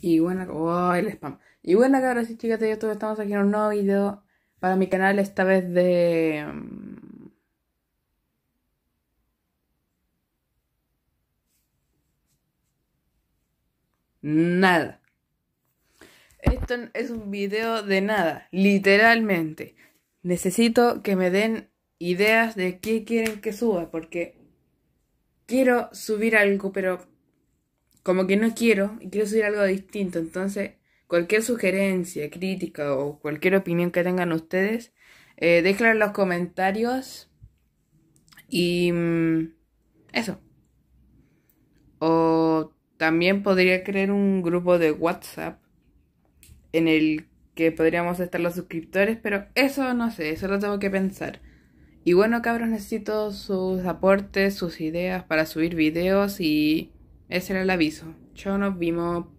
Y bueno, ay oh, el spam. Y bueno, cabras y chicas de YouTube, estamos aquí en un nuevo video para mi canal, esta vez de... Mm, nada. Esto es un video de nada, literalmente. Necesito que me den ideas de qué quieren que suba, porque quiero subir algo, pero como que no quiero y quiero subir algo distinto. Entonces, cualquier sugerencia, crítica o cualquier opinión que tengan ustedes, eh, déjenla en los comentarios. Y mm, eso. O también podría crear un grupo de WhatsApp en el que podríamos estar los suscriptores, pero eso no sé, eso lo tengo que pensar. Y bueno, cabros, necesito sus aportes, sus ideas para subir videos y ese era el aviso. Yo nos vimos.